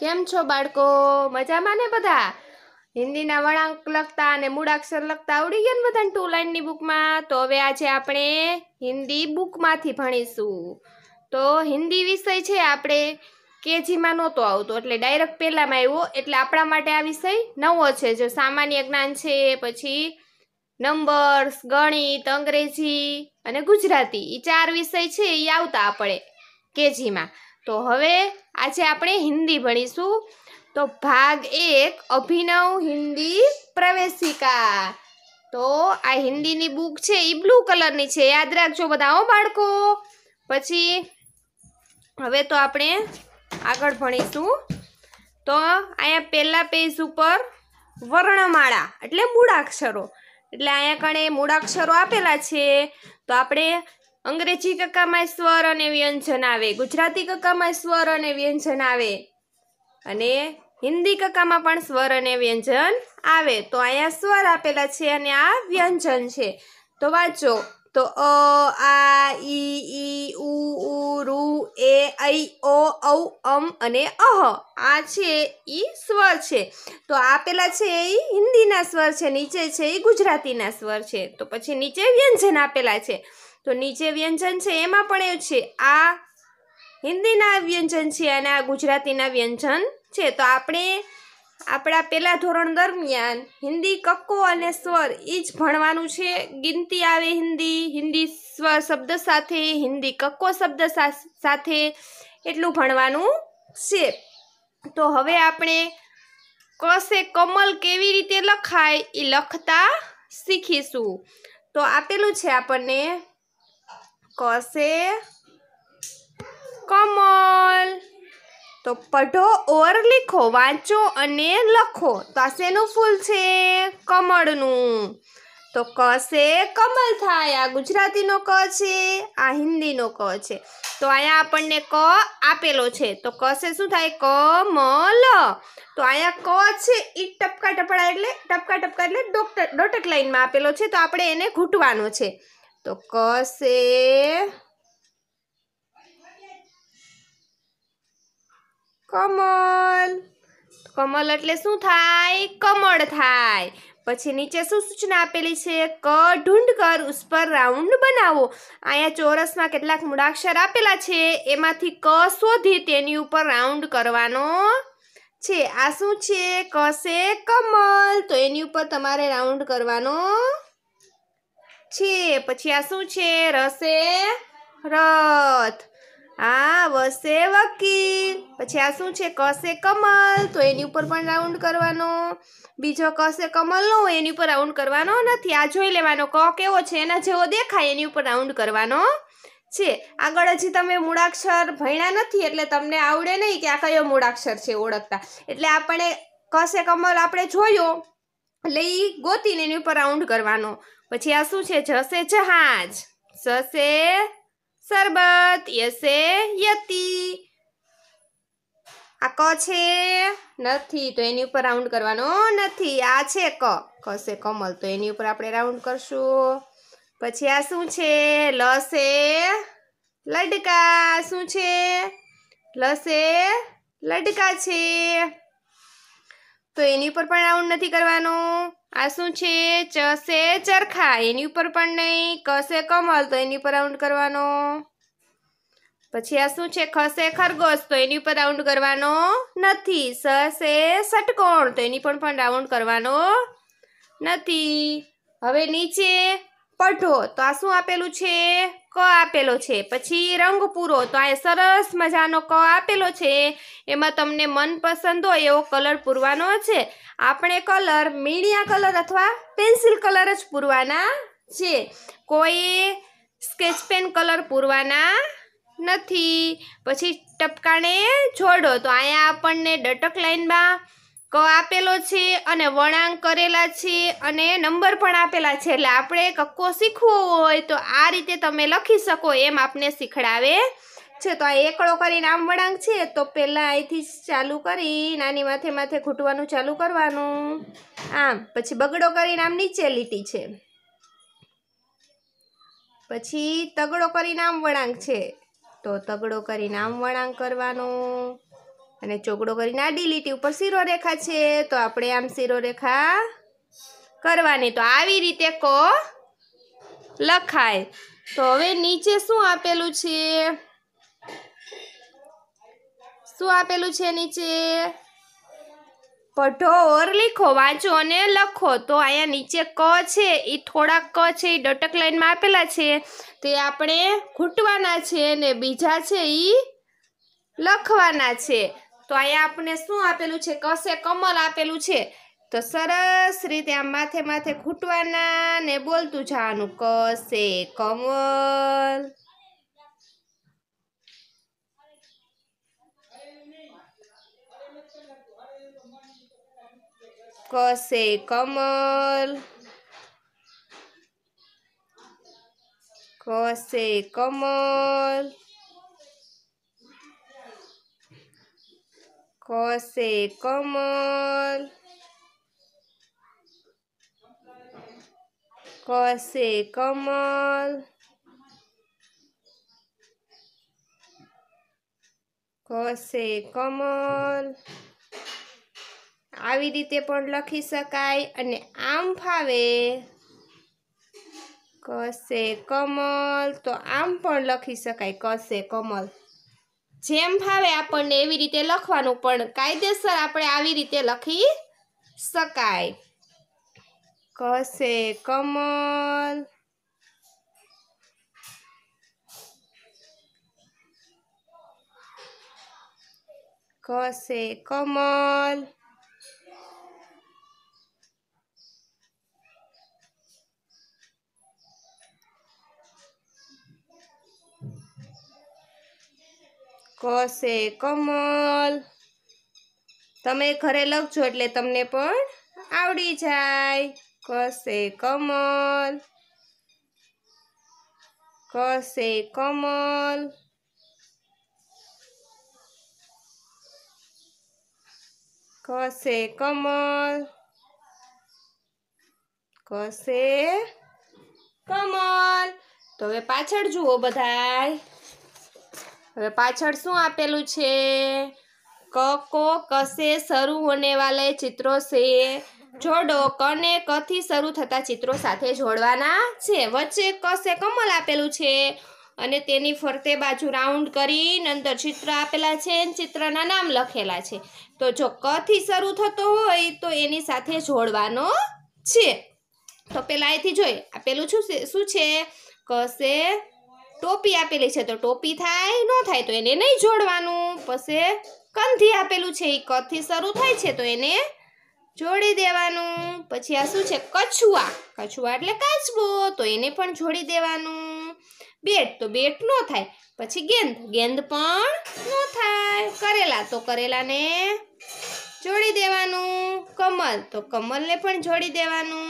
કેમ છો બાળકો મજામાં ને બધા હિન્દીના વળાંક લખતા અને મૂળાક્ષર લખતા આવડી ગયા ને બધાને ટુ લાઇનની બુકમાં તો હવે આજે આપણે હિન્દી બુકમાંથી ભણીશું તો હિન્દી વિષય છે આપણે કેજીમાં નહોતો આવતો એટલે ડાયરેક્ટ પહેલાંમાં આવ્યો એટલે આપણા માટે આ વિષય નવો છે જો સામાન્ય જ્ઞાન છે પછી નંબર્સ ગણિત અંગ્રેજી અને ગુજરાતી એ ચાર વિષય છે એ આવતા આપણે કેજીમાં તો હવે આજે આપણે હિન્દી ભણીશું તો ભાગ એક અભિનવ હિન્દી પ્રવેશિકા તો આ હિન્દીની બુક છે એ બ્લુ કલરની છે યાદ રાખજો બધા હો બાળકો પછી હવે તો આપણે આગળ ભણીશું તો અહીંયા પહેલાં પેજ ઉપર વર્ણમાળા એટલે મૂળાક્ષરો એટલે અહીંયા કણે મૂળાક્ષરો આપેલા છે તો આપણે અંગ્રેજી કક્કામાં સ્વર અને વ્યંજન આવે ગુજરાતી કક્કામાં સ્વર અને વ્યંજન આવે અને હિન્દી કક્કામાં પણ સ્વર અને વ્યંજન આવે તો અહીંયા સ્વર આપેલા છે અને આ વ્યંજન છે તો વાંચો તો અ આ ઈ ઈ ઉ ઉ રુ એ ઐ ઓ ઔ અમ અને અહ આ છે ઈ સ્વર છે તો આ પેલા છે એ હિન્દીના સ્વર છે નીચે છે એ ગુજરાતીના સ્વર છે તો પછી નીચે વ્યંજન આપેલા છે તો નીચે વ્યંજન છે એમાં પણ એવું છે આ હિન્દીના વ્યંજન છે અને આ ગુજરાતીના વ્યંજન છે તો આપણે આપણા પહેલાં ધોરણ દરમિયાન હિન્દી કક્કો અને સ્વર એ જ ભણવાનું છે ગિનતી આવે હિન્દી હિન્દી સ્વર શબ્દ સાથે હિન્દી કક્કો શબ્દ સાથે એટલું ભણવાનું છે તો હવે આપણે કસે કમલ કેવી રીતે લખાય એ લખતા શીખીશું તો આપેલું છે આપણને કસે કમલ તો પઢો ઓર લીખો વાંચો અને લખો તો આ શેનું ફૂલ છે કમળનું તો ક છે કમલ થાય આ ગુજરાતીનો ક છે આ હિન્દીનો ક છે તો અહીંયા આપણને ક આપેલો છે તો ક છે શું થાય ક લ તો અહીંયા ક છે એ ટપકા ટપડા એટલે ટપકા ટપકા એટલે ડોક્ટર ડોટક લાઈનમાં આપેલો છે તો આપણે એને ઘૂંટવાનો છે તો ક છે કમલ કમલ એટલે શું થાય કમળ થાય પછી નીચે શું સૂચના આપેલી છે ક ઢૂંઢ કર ઉસ પર રાઉન્ડ બનાવો અહીંયા ચોરસમાં કેટલાક મૂળાક્ષર આપેલા છે એમાંથી ક શોધી તેની ઉપર રાઉન્ડ કરવાનો છે આ શું છે ક કમલ તો એની ઉપર તમારે રાઉન્ડ કરવાનો છે પછી આ શું છે રસે રથ આ વસે વકીલ પછી આ શું છે કસે કમલ તો એની ઉપર પણ રાઉન્ડ કરવાનો બીજો કસે કમલનો એની ઉપર રાઉન્ડ કરવાનો નથી આ જોઈ લેવાનો ક કેવો છે એના જેવો દેખાય એની ઉપર રાઉન્ડ કરવાનો છે આગળ હજી તમે મૂળાક્ષર ભણ્યા નથી એટલે તમને આવડે નહીં કે આ કયો મૂળાક્ષર છે ઓળખતા એટલે આપણે કસે કમલ આપણે જોયો એટલે એ ગોતીને એની ઉપર રાઉન્ડ કરવાનો પછી આ શું છે જશે જહાજ જશે સરબત યસે યતિ આ ક છે નથી તો એની ઉપર રાઉન્ડ કરવાનો નથી આ છે ક કશે કમલ તો એની ઉપર આપણે રાઉન્ડ કરશું પછી આ શું છે લસે લડકા શું છે લસે લડકા છે તો એની ઉપર પણ રાઉન્ડ નથી કરવાનો આ શું છે ચ છે ચરખા એની ઉપર પણ નહીં કસે કમલ તો એની ઉપર રાઉન્ડ કરવાનો પછી આ શું છે ખસે ખરગોશ તો એની ઉપર રાઉન્ડ કરવાનો નથી સ છે ષટકોણ તો એની પણ રાઉન્ડ કરવાનો નથી હવે નીચે પઢો તો આ શું આપેલું છે ક આપેલો છે પછી રંગ પૂરો તો આ સરસ મજાનો ક આપેલો છે એમાં તમને મનપસંદ હોય એવો કલર પૂરવાનો છે આપણે કલર મીડિયા કલર અથવા પેન્સિલ કલર જ પૂરવાના છે કોઈ સ્કેચ પેન કલર પૂરવાના નથી પછી ટપકાને જોડો તો અહીંયા આપણને ડટક લાઈનમાં ક આપેલો છે અને વળાંક કરેલા છે અને નંબર પણ આપેલા છે એટલે આપણે કક્કો શીખવો હોય તો આ રીતે તમે લખી શકો એમ આપને શીખડાવે છે તો આ એકડો કરીને આમ વળાંક છે તો પહેલાં અહીંથી ચાલુ કરી નાની માથે માથે ઘૂંટવાનું ચાલુ કરવાનું આમ પછી બગડો કરીને આમ નીચે લીટી છે પછી તગડો કરીને આમ વળાંક છે તો તગડો કરીને આમ વળાંક કરવાનો અને ચોકડો કરીને આડી લીટી ઉપર શિરોરેખા છે તો આપણે આમ શિરોરેખા કરવાની તો આવી રીતે કો લખાય તો હવે નીચે શું આપેલું છે શું આપેલું છે નીચે પઢોર લીખો વાંચો અને લખો તો અહીંયા નીચે ક છે એ થોડાક ક છે એ ડટક લાઈનમાં આપેલા છે તે આપણે ઘૂંટવાના છે અને બીજા છે એ લખવાના છે તો અહીંયા આપણને શું આપેલું છે કસે કમલ આપેલું છે તો સરસ રીતે આમ માથે માથે ખૂટવાના ને બોલતું જવાનું કસે કમલ કસે કમલ કસે કમલ ખસે કમલ ખસે કમલ ખસે કમલ આવી રીતે પણ લખી શકાય અને આમ ફાવે કશે કમલ તો આમ પણ લખી શકાય કશે કમલ જેમ ભાવે આપણને એવી રીતે લખવાનું પણ કાયદેસર આપણે આવી રીતે લખી શકાય કસે કમલ કસે કમલ કશે કમલ તમે ઘરે લખજો એટલે તમને પણ આવડી જાય કશે કમલ કશે કમલ કશે કમલ કશે કમલ તો હવે પાછળ જુઓ બધા હવે પાછળ શું આપેલું છે કકો કસે શરૂ હોને વાલે ચિત્રો સે જોડો કને કથી શરૂ થતા ચિત્રો સાથે જોડવાના છે વચ્ચે કસે કમલ આપેલું છે અને તેની ફરતે બાજુ રાઉન્ડ કરીને અંદર ચિત્ર આપેલા છે અને ચિત્રના નામ લખેલા છે તો જો કથી શરૂ થતો હોય તો એની સાથે જોડવાનો છે તો પેલા અહીંથી જોઈએ આપેલું શું શું છે કસે ટોપી આપેલી છે તો ટોપી થાય ન થાય તો એને નહીં જોડવાનું પછી કંથી આપેલું છે એ કથથી શરૂ થાય છે તો એને જોડી દેવાનું પછી આ શું છે કછુઆ કછુઆ એટલે કાચબો તો એને પણ જોડી દેવાનું બેટ તો બેટ ન થાય પછી ગેંદ ગેંદ પણ ન થાય કરેલા તો કરેલાને જોડી દેવાનું કમલ તો કમલને પણ જોડી દેવાનું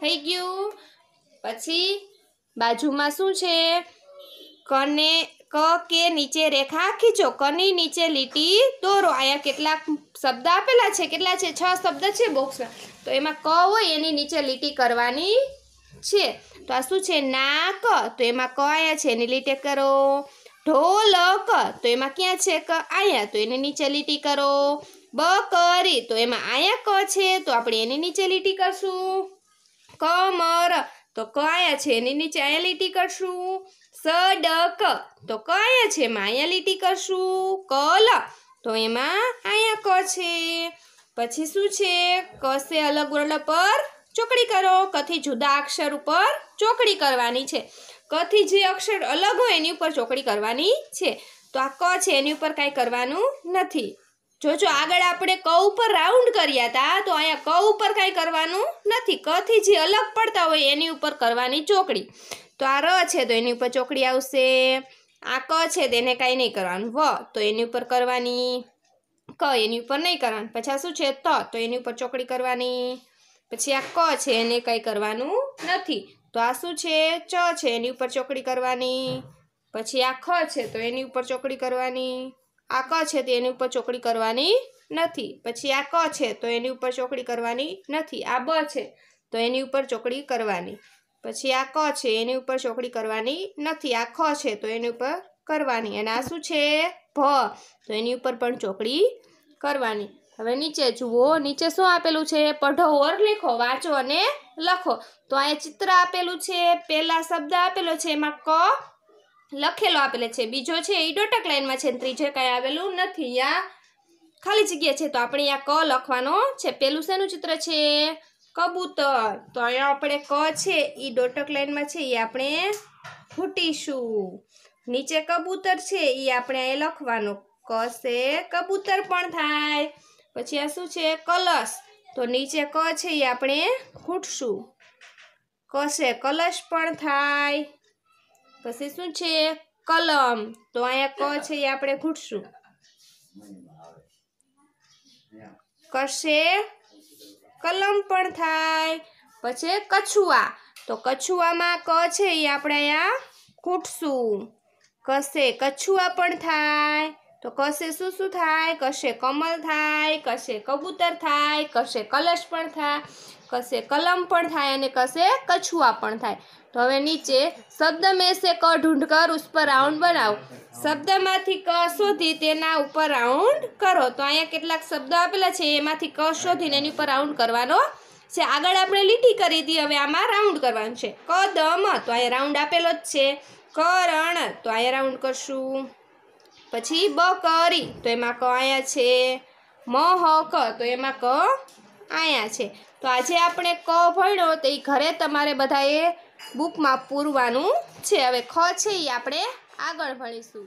થઈ ગયું પછી બાજુમાં શું છે કને ક કે નીચે રેખા ખીચો કની નીચે લીટી દોરો અહીંયા કેટલાક શબ્દ આપેલા છે કેટલા છે છ શબ્દ છે બોક્સમાં તો એમાં ક હોય એની નીચે લીટી કરવાની છે તો આ શું છે ના ક તો એમાં ક અહીંયા છે એની લીટી કરો ઢોલક તો એમાં ક્યાં છે ક આયા તો એની નીચે લીટી કરો બ કરી તો એમાં આયા ક છે તો આપણે એની નીચે લીટી કરશું કમર તો કયા છે એની નીચે અહીંયા લીટી કરશું સ ડ ક તો કયા છે એમાં અહીંયા લીટી કરશું ક લ તો એમાં અહીંયા ક છે પછી શું છે કસે અલગ વર્ણ પર ચોકડી કરો કથી જુદા અક્ષર ઉપર ચોકડી કરવાની છે કથી જે અક્ષર અલગ હોય એની ઉપર ચોકડી કરવાની છે તો આ ક છે એની ઉપર કાંઈ કરવાનું નથી જોજો આગળ આપણે ક ઉપર રાઉન્ડ કર્યા હતા તો અહીંયા ક ઉપર કાંઈ કરવાનું નથી કથી જે અલગ પડતા હોય એની ઉપર કરવાની ચોકડી તો આ ર છે તો એની ઉપર ચોકડી આવશે આ ક છે તેને કાંઈ નહીં કરવાનું વ તો એની ઉપર કરવાની ક એની ઉપર નહીં કરવાનું પછી આ શું છે ત તો એની ઉપર ચોકડી કરવાની પછી આ ક છે એને કાંઈ કરવાનું નથી તો આ શું છે ચ છે એની ઉપર ચોકડી કરવાની પછી આ ખ છે તો એની ઉપર ચોકડી કરવાની આ ક છે તો એની ઉપર ચોકડી કરવાની નથી પછી આ ક છે તો એની ઉપર ચોકડી કરવાની નથી આ બ છે તો એની ઉપર ચોકડી કરવાની પછી આ ક છે એની ઉપર ચોકડી કરવાની નથી આ ખ છે તો એની ઉપર કરવાની અને આ શું છે ભ તો એની ઉપર પણ ચોકડી કરવાની હવે નીચે જુઓ નીચે શું આપેલું છે પઢો ઓર લેખો વાંચો અને લખો તો અહીંયા ચિત્ર આપેલું છે પહેલા શબ્દ આપેલો છે એમાં ક લખેલો આપેલો છે બીજો છે એ ડોટક લાઇનમાં છે ત્રીજો કાંઈ આવેલું નથી આ ખાલી જગ્યા છે તો આપણે આ ક લખવાનો છે પેલું શેનું ચિત્ર છે કબૂતર તો અહીંયા આપણે ક છે એ ડોટક લાઈનમાં છે એ આપણે ફૂટીશું નીચે કબૂતર છે એ આપણે અહીં લખવાનું ક છે કબૂતર પણ થાય પછી આ શું છે કલશ તો નીચે ક છે એ આપણે ખૂટશું કશે કલશ પણ થાય પછી શું છે કલમ તો અહીંયા ક છે એ આપણે ખૂટશું કરશે કલમ પણ થાય પછી કછુઆ તો કછુઆમાં ક છે એ આપણે અહીંયા ખૂટશું કશે કછુઆ પણ થાય તો કશે શું શું થાય કશે કમલ થાય કશે કબૂતર થાય કશે કલશ પણ થાય કશે કલમ પણ થાય અને કશે કછુआ પણ થાય તો હવે નીચે શબ્દ મેં સે ક ઢૂંઢ કર ઉપર રાઉન્ડ બનાવો શબ્દમાંથી ક શોધી તેના ઉપર રાઉન્ડ કરો તો અહીંયા કેટલાક શબ્દ આપેલા છે એમાંથી ક શોધીને એની ઉપર રાઉન્ડ કરવાનો છે આગળ આપણે લીટી કરી હતી હવે આમાં રાઉન્ડ કરવાનું છે કદમ તો અહીંયા રાઉન્ડ આપેલો જ છે કરણ તો અહીંયા રાઉન્ડ કરશું પછી બ કરી તો એમાં ક આયા છે મ હ ક તો એમાં ક આયા છે તો આજે આપણે ક ભણ્યો તો એ ઘરે તમારે બધાએ બુકમાં પૂરવાનું છે હવે ખ છે એ આપણે આગળ ભણીશું